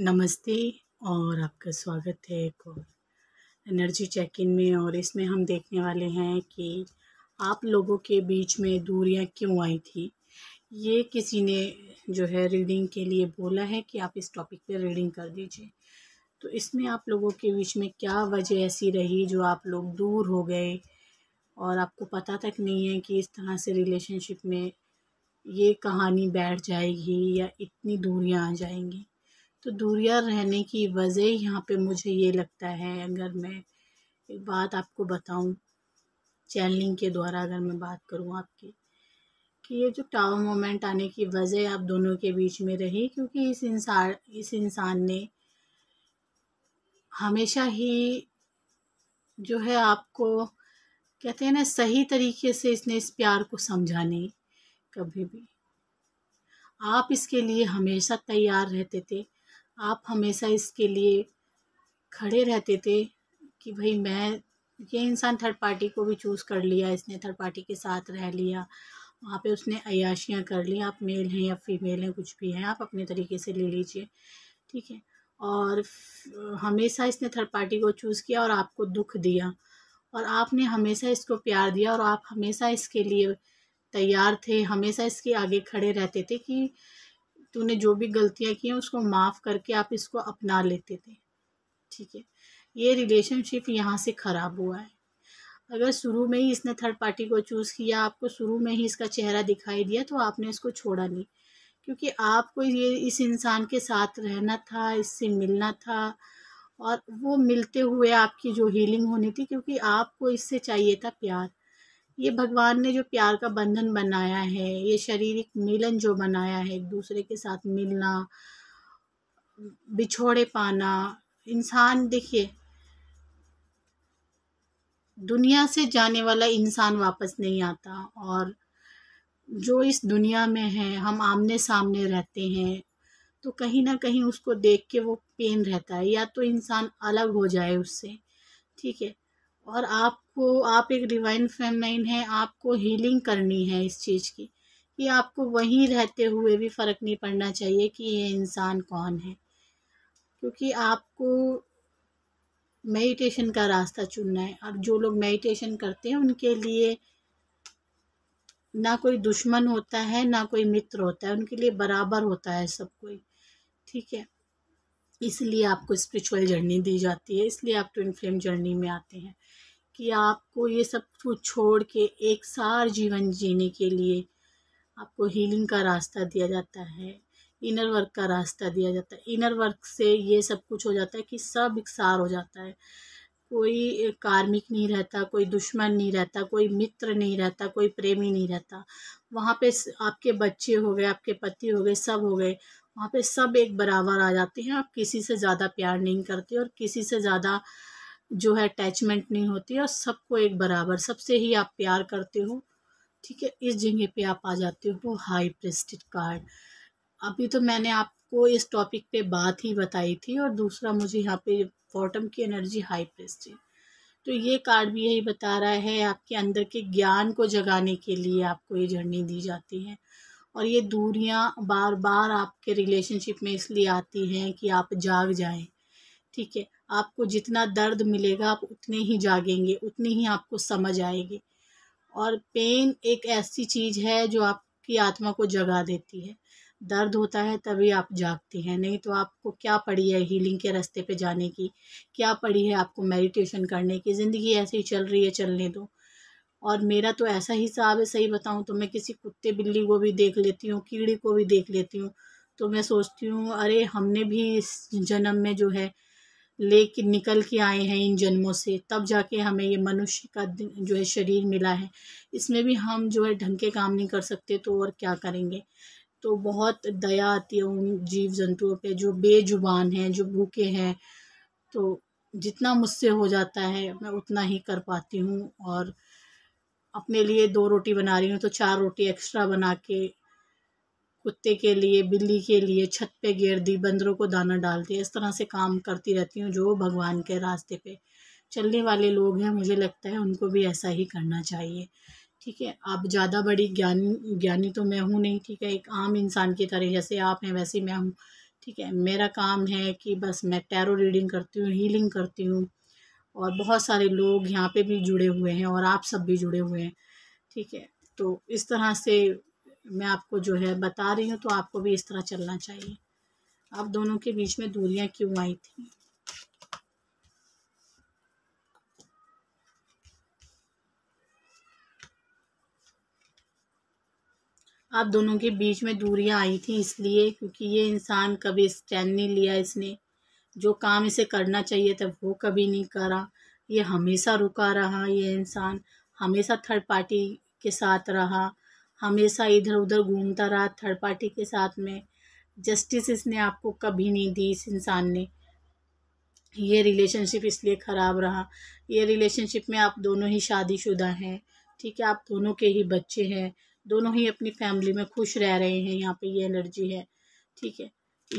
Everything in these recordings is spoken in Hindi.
नमस्ते और आपका स्वागत है एक और एनर्जी चेक इन में और इसमें हम देखने वाले हैं कि आप लोगों के बीच में दूरियां क्यों आई थी ये किसी ने जो है रीडिंग के लिए बोला है कि आप इस टॉपिक पे रीडिंग कर दीजिए तो इसमें आप लोगों के बीच में क्या वजह ऐसी रही जो आप लोग दूर हो गए और आपको पता तक नहीं है कि इस तरह से रिलेशनशिप में ये कहानी बैठ जाएगी या इतनी दूरियां आ जाएंगी तो दूरिया रहने की वजह यहाँ पे मुझे ये लगता है अगर मैं एक बात आपको बताऊँ चैनलिंग के द्वारा अगर मैं बात करूँ आपकी कि ये जो टावर मोमेंट आने की वजह आप दोनों के बीच में रही क्योंकि इस इंसान इस इंसान ने हमेशा ही जो है आपको कहते हैं ना सही तरीके से इसने इस प्यार को समझा नहीं कभी भी आप इसके लिए हमेशा तैयार रहते थे आप हमेशा इसके लिए खड़े रहते थे कि भाई मैं ये इंसान थर्ड पार्टी को भी चूज़ कर लिया इसने थर्ड पार्टी के साथ रह लिया वहाँ पे उसने अयाशियाँ कर ली आप मेल हैं या फीमेल हैं कुछ भी हैं आप अपने तरीके से ले लीजिए ठीक है और हमेशा इसने थर्ड पार्टी को चूज़ किया और आपको दुख दिया और आपने हमेशा इसको प्यार दिया और आप हमेशा इसके लिए तैयार थे हमेशा इसके आगे खड़े रहते थे कि तूने जो भी गलतियाँ की हैं उसको माफ़ करके आप इसको अपना लेते थे ठीक है ये रिलेशनशिप यहाँ से ख़राब हुआ है अगर शुरू में ही इसने थर्ड पार्टी को चूज़ किया आपको शुरू में ही इसका चेहरा दिखाई दिया तो आपने इसको छोड़ा नहीं क्योंकि आपको ये इस इंसान के साथ रहना था इससे मिलना था और वो मिलते हुए आपकी जो हीलिंग होनी थी क्योंकि आपको इससे चाहिए था प्यार ये भगवान ने जो प्यार का बंधन बनाया है ये शारीरिक मिलन जो बनाया है एक दूसरे के साथ मिलना बिछोड़े पाना इंसान देखिए दुनिया से जाने वाला इंसान वापस नहीं आता और जो इस दुनिया में है हम आमने सामने रहते हैं तो कहीं ना कहीं उसको देख के वो पेन रहता है या तो इंसान अलग हो जाए उससे ठीक है और आप आपको आप एक डिवाइन फेमलाइन है आपको हीलिंग करनी है इस चीज़ की कि आपको वहीं रहते हुए भी फ़र्क नहीं पड़ना चाहिए कि ये इंसान कौन है क्योंकि आपको मेडिटेशन का रास्ता चुनना है और जो लोग मेडिटेशन करते हैं उनके लिए ना कोई दुश्मन होता है ना कोई मित्र होता है उनके लिए बराबर होता है सब कोई ठीक है इसलिए आपको स्पिरिचुअल जर्नी दी जाती है इसलिए आप ट्विन फ्लेम जर्नी में आते हैं कि आपको ये सब कुछ छोड़ के एक सार जीवन जीने के लिए आपको हीलिंग का रास्ता दिया जाता है इनर वर्क का रास्ता दिया जाता है इनर वर्क से ये सब कुछ हो जाता है कि सब एक सार हो जाता है कोई कार्मिक नहीं रहता कोई दुश्मन नहीं रहता कोई मित्र नहीं रहता कोई प्रेमी नहीं रहता वहाँ पे आपके बच्चे हो गए आपके पति हो गए सब हो गए वहाँ पे सब एक बराबर आ जाते हैं आप किसी से ज़्यादा प्यार नहीं करते और किसी से ज़्यादा जो है अटैचमेंट नहीं होती और सबको एक बराबर सबसे ही आप प्यार करते हो ठीक है इस जगह पे आप आ जाते हो हाई प्रेस्टिड कार्ड अभी तो मैंने आपको इस टॉपिक पे बात ही बताई थी और दूसरा मुझे यहाँ पे बॉटम की एनर्जी हाई प्रेस्टिड तो ये कार्ड भी यही बता रहा है आपके अंदर के ज्ञान को जगाने के लिए आपको ये जर्नी दी जाती है और ये दूरियाँ बार बार आपके रिलेशनशिप में इसलिए आती हैं कि आप जाग जाए ठीक है आपको जितना दर्द मिलेगा आप उतने ही जागेंगे उतने ही आपको समझ आएगी और पेन एक ऐसी चीज़ है जो आपकी आत्मा को जगा देती है दर्द होता है तभी आप जागते हैं नहीं तो आपको क्या पड़ी है हीलिंग के रास्ते पे जाने की क्या पड़ी है आपको मेडिटेशन करने की ज़िंदगी ऐसे ही चल रही है चलने दो और मेरा तो ऐसा हिसाब है सही बताऊँ तो मैं किसी कुत्ते बिल्ली को भी देख लेती हूँ कीड़े को भी देख लेती हूँ तो मैं सोचती हूँ अरे हमने भी इस जन्म में जो है लेकिन निकल के आए हैं इन जन्मों से तब जाके हमें ये मनुष्य का जो है शरीर मिला है इसमें भी हम जो है ढंग के काम नहीं कर सकते तो और क्या करेंगे तो बहुत दया आती है उन जीव जंतुओं पे जो बेजुबान हैं जो भूखे हैं तो जितना मुझसे हो जाता है मैं उतना ही कर पाती हूँ और अपने लिए दो रोटी बना रही हूँ तो चार रोटी एक्स्ट्रा बना के कुत्ते के लिए बिल्ली के लिए छत पे गेर दी बंदरों को दाना डाल इस तरह से काम करती रहती हूँ जो भगवान के रास्ते पे चलने वाले लोग हैं मुझे लगता है उनको भी ऐसा ही करना चाहिए ठीक है आप ज़्यादा बड़ी ज्ञान ज्ञानी तो मैं हूँ नहीं ठीक है एक आम इंसान की तरह जैसे आप हैं वैसे मैं हूँ ठीक है मेरा काम है कि बस मैं टैरो रीडिंग करती हूँ हीलिंग करती हूँ और बहुत सारे लोग यहाँ पे भी जुड़े हुए हैं और आप सब भी जुड़े हुए हैं ठीक है तो इस तरह से मैं आपको जो है बता रही हूँ तो आपको भी इस तरह चलना चाहिए आप दोनों के बीच में दूरियाँ क्यों आई थी आप दोनों के बीच में दूरियां आई थी इसलिए क्योंकि ये इंसान कभी स्टैंड नहीं लिया इसने जो काम इसे करना चाहिए था वो कभी नहीं करा ये हमेशा रुका रहा ये इंसान हमेशा थर्ड पार्टी के साथ रहा हमेशा इधर उधर घूमता रहा थर्ड पार्टी के साथ में जस्टिस इसने आपको कभी नहीं दी इस इंसान ने ये रिलेशनशिप इसलिए ख़राब रहा ये रिलेशनशिप में आप दोनों ही शादीशुदा हैं ठीक है आप दोनों के ही बच्चे हैं दोनों ही अपनी फैमिली में खुश रह रहे हैं यहाँ पे ये एनर्जी है ठीक है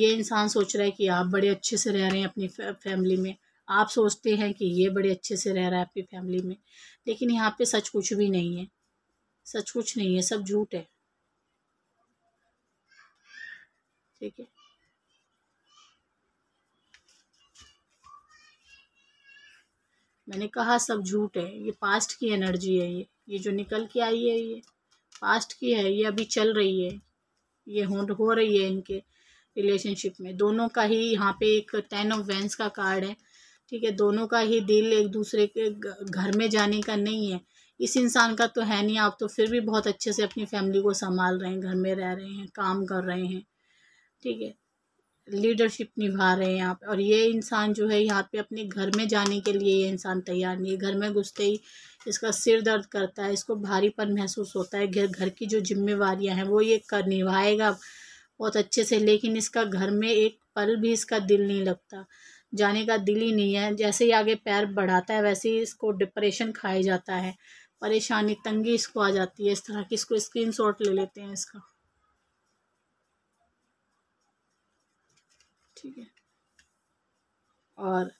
ये इंसान सोच रहा है कि आप बड़े अच्छे से रह रहे हैं अपनी फैमिली में आप सोचते हैं कि ये बड़े अच्छे से रह रहा है अपनी फैमिली में लेकिन यहाँ पर सच कुछ भी नहीं है सच कुछ नहीं है सब झूठ है ठीक है मैंने कहा सब झूठ है ये पास्ट की एनर्जी है ये ये जो निकल के आई है ये पास्ट की है ये अभी चल रही है ये हो हो रही है इनके रिलेशनशिप में दोनों का ही यहाँ पे एक टेन ऑफ वेंस का कार्ड है ठीक है दोनों का ही दिल एक दूसरे के घर में जाने का नहीं है इस इंसान का तो है नहीं आप तो फिर भी बहुत अच्छे से अपनी फैमिली को संभाल रहे हैं घर में रह रहे हैं काम कर रहे हैं ठीक है लीडरशिप निभा रहे हैं आप और ये इंसान जो है यहाँ पे अपने घर में जाने के लिए ये इंसान तैयार नहीं है घर में घुसते ही इसका सिर दर्द करता है इसको भारीपन महसूस होता है घर घर की जो जिम्मेवारियाँ हैं वो ये कर निभाएगा बहुत अच्छे से लेकिन इसका घर में एक पल भी इसका दिल नहीं लगता जाने का दिल ही नहीं है जैसे ही आगे पैर बढ़ाता है वैसे ही इसको डिप्रेशन खाया जाता है परेशानी तंगी इसको आ जाती है इस तरह की इसको स्क्रीन शॉट ले लेते हैं इसका ठीक है और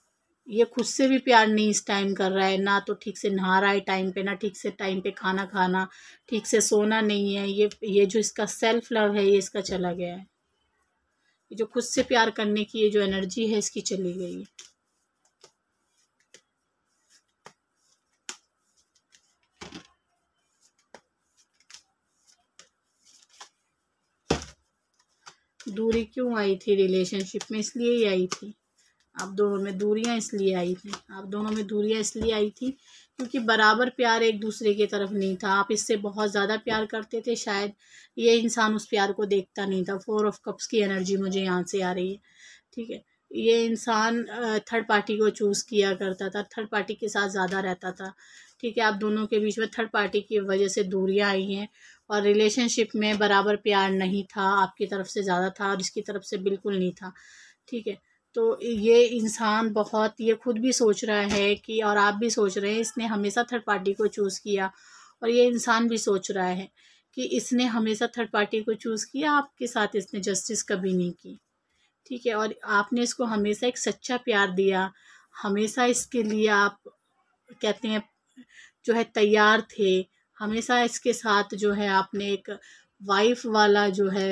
ये खुद से भी प्यार नहीं इस टाइम कर रहा है ना तो ठीक से नहा रहा है टाइम पे ना ठीक से टाइम पे खाना खाना ठीक से सोना नहीं है ये ये जो इसका सेल्फ लव है ये इसका चला गया है ये जो खुद से प्यार करने की ये जो एनर्जी है इसकी चली गई है दूरी क्यों आई थी रिलेशनशिप में इसलिए ही आई थी आप दोनों में दूरियां इसलिए आई थी आप दोनों में दूरियां इसलिए आई थी क्योंकि बराबर प्यार एक दूसरे की तरफ नहीं था आप इससे बहुत ज़्यादा प्यार करते थे शायद ये इंसान उस प्यार को देखता नहीं था फोर ऑफ कप्स की एनर्जी मुझे यहाँ से आ रही है ठीक है ये इंसान थर्ड पार्टी को चूज़ किया करता था थर्ड पार्टी के साथ ज़्यादा रहता था ठीक है आप दोनों के बीच में थर्ड पार्टी की वजह से दूरियां आई हैं और रिलेशनशिप में बराबर प्यार नहीं था आपकी तरफ से ज़्यादा था और इसकी तरफ से बिल्कुल नहीं था ठीक है तो ये इंसान बहुत ये खुद भी सोच रहा है कि और आप भी सोच रहे हैं इसने हमेशा थर्ड पार्टी को चूज़ किया और ये इंसान भी सोच रहा है कि इसने हमेशा थर्ड पार्टी को चूज़ किया आपके साथ इसने जस्टिस कभी नहीं की ठीक है और आपने इसको हमेशा एक सच्चा प्यार दिया हमेशा इसके लिए आप कहते हैं जो है तैयार थे हमेशा इसके साथ जो है आपने एक वाइफ वाला जो है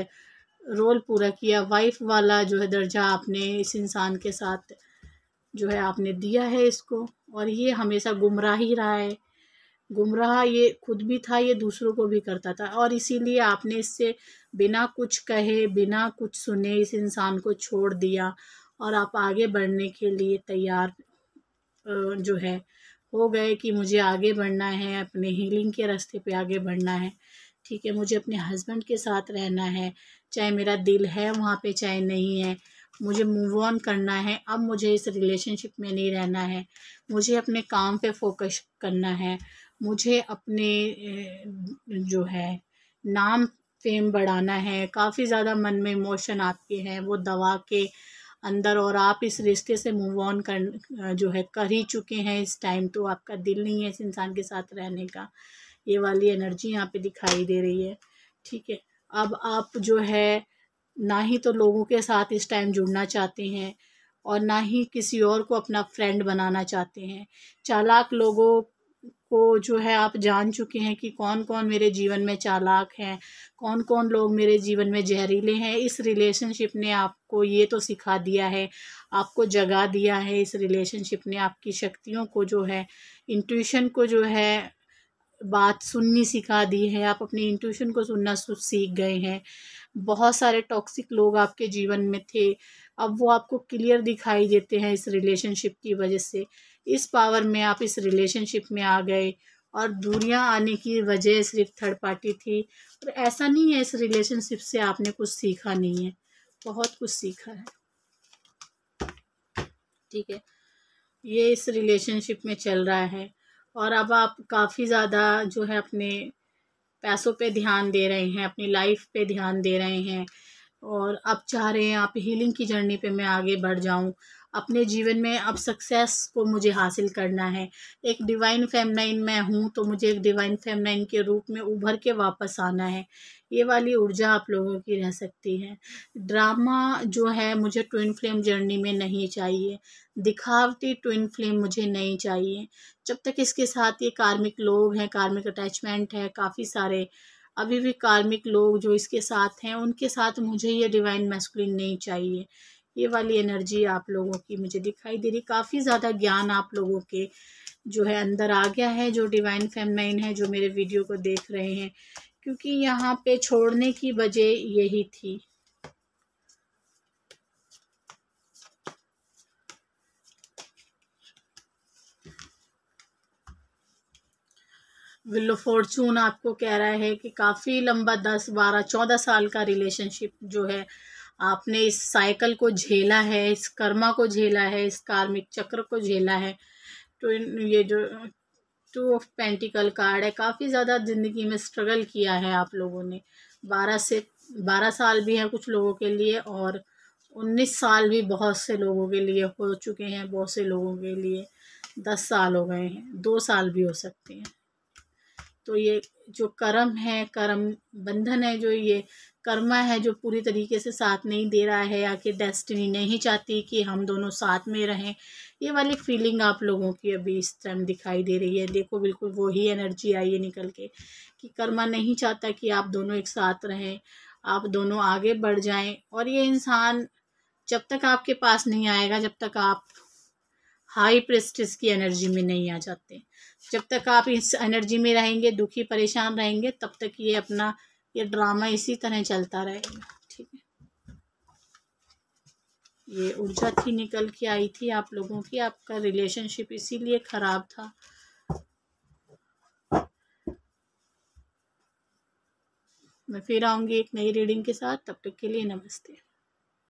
रोल पूरा किया वाइफ वाला जो है दर्जा आपने इस इंसान के साथ जो है आपने दिया है इसको और ये हमेशा गुमराह ही रहा है गुमराह ये खुद भी था ये दूसरों को भी करता था और इसीलिए आपने इससे बिना कुछ कहे बिना कुछ सुने इस इंसान को छोड़ दिया और आप आगे बढ़ने के लिए तैयार जो है हो गए कि मुझे आगे बढ़ना है अपने हीलिंग के रास्ते पे आगे बढ़ना है ठीक है मुझे अपने हस्बैंड के साथ रहना है चाहे मेरा दिल है वहाँ पे चाहे नहीं है मुझे मूव ऑन करना है अब मुझे इस रिलेशनशिप में नहीं रहना है मुझे अपने काम पे फोकस करना है मुझे अपने जो है नाम फेम बढ़ाना है काफ़ी ज़्यादा मन में इमोशन आपके हैं वो दवा के अंदर और आप इस रिश्ते से मूव ऑन कर जो है कर ही चुके हैं इस टाइम तो आपका दिल नहीं है इस इंसान के साथ रहने का ये वाली एनर्जी यहाँ पे दिखाई दे रही है ठीक है अब आप जो है ना ही तो लोगों के साथ इस टाइम जुड़ना चाहते हैं और ना ही किसी और को अपना फ्रेंड बनाना चाहते हैं चालाक लोगों को जो है आप जान चुके हैं कि कौन कौन मेरे जीवन में चालाक हैं कौन कौन लोग मेरे जीवन में जहरीले हैं इस रिलेशनशिप ने आपको ये तो सिखा दिया है आपको जगा दिया है इस रिलेशनशिप ने आपकी शक्तियों को जो है इंट्यूशन को जो है बात सुननी सिखा दी है आप अपने इंट्यूशन को सुनना सीख गए हैं बहुत सारे टॉक्सिक लोग आपके जीवन में थे अब वो आपको क्लियर दिखाई देते हैं इस रिलेशनशिप की वजह से इस पावर में आप इस रिलेशनशिप में आ गए और दूरियां आने की वजह सिर्फ थर्ड पार्टी थी और ऐसा नहीं है इस रिलेशनशिप से आपने कुछ सीखा नहीं है बहुत कुछ सीखा है ठीक है ये इस रिलेशनशिप में चल रहा है और अब आप काफ़ी ज़्यादा जो है अपने पैसों पे ध्यान दे रहे हैं अपनी लाइफ पे ध्यान दे रहे हैं और अब चाह रहे हैं आप हीलिंग की जर्नी पे मैं आगे बढ़ जाऊं अपने जीवन में अब सक्सेस को मुझे हासिल करना है एक डिवाइन फेमनाइन मैं हूँ तो मुझे एक डिवाइन फेमनाइन के रूप में उभर के वापस आना है ये वाली ऊर्जा आप लोगों की रह सकती है ड्रामा जो है मुझे ट्विन फ्लेम जर्नी में नहीं चाहिए दिखावटी ट्विन फ्लेम मुझे नहीं चाहिए जब तक इसके साथ ये कार्मिक लोग हैं कार्मिक अटैचमेंट है काफ़ी सारे अभी भी कार्मिक लोग जो इसके साथ हैं उनके साथ मुझे ये डिवाइन मैस्कुलिन नहीं चाहिए ये वाली एनर्जी आप लोगों की मुझे दिखाई दे रही काफ़ी ज़्यादा ज्ञान आप लोगों के जो है अंदर आ गया है जो डिवाइन फेमनाइन है जो मेरे वीडियो को देख रहे हैं क्योंकि यहाँ पे छोड़ने की वजह यही थी विलो फॉर्चून आपको कह रहा है कि काफ़ी लंबा दस बारह चौदह साल का रिलेशनशिप जो है आपने इस साइकिल को झेला है इस कर्मा को झेला है इस कार्मिक चक्र को झेला है तो ये जो टू ऑफ पेंटिकल कार्ड है काफ़ी ज़्यादा ज़िंदगी में स्ट्रगल किया है आप लोगों ने बारह से बारह साल भी है कुछ लोगों के लिए और उन्नीस साल भी बहुत से लोगों के लिए हो चुके हैं बहुत से लोगों के लिए दस साल हो गए हैं दो साल भी हो सकते हैं तो ये जो कर्म है कर्म बंधन है जो ये कर्मा है जो पूरी तरीके से साथ नहीं दे रहा है या कि डेस्टिनी नहीं चाहती कि हम दोनों साथ में रहें ये वाली फीलिंग आप लोगों की अभी इस टाइम दिखाई दे रही है देखो बिल्कुल वही एनर्जी आई है निकल के कि कर्मा नहीं चाहता कि आप दोनों एक साथ रहें आप दोनों आगे बढ़ जाएं और ये इंसान जब तक आपके पास नहीं आएगा जब तक आप हाई प्रेस्टिस की एनर्जी में नहीं आ जाते जब तक आप इस एनर्जी में रहेंगे दुखी परेशान रहेंगे तब तक ये अपना ये ड्रामा इसी तरह चलता रहेगा ठीक है ये ऊर्जा थी निकल के आई थी आप लोगों की आपका रिलेशनशिप इसीलिए ख़राब था मैं फिर आऊंगी एक नई रीडिंग के साथ तब तक के लिए नमस्ते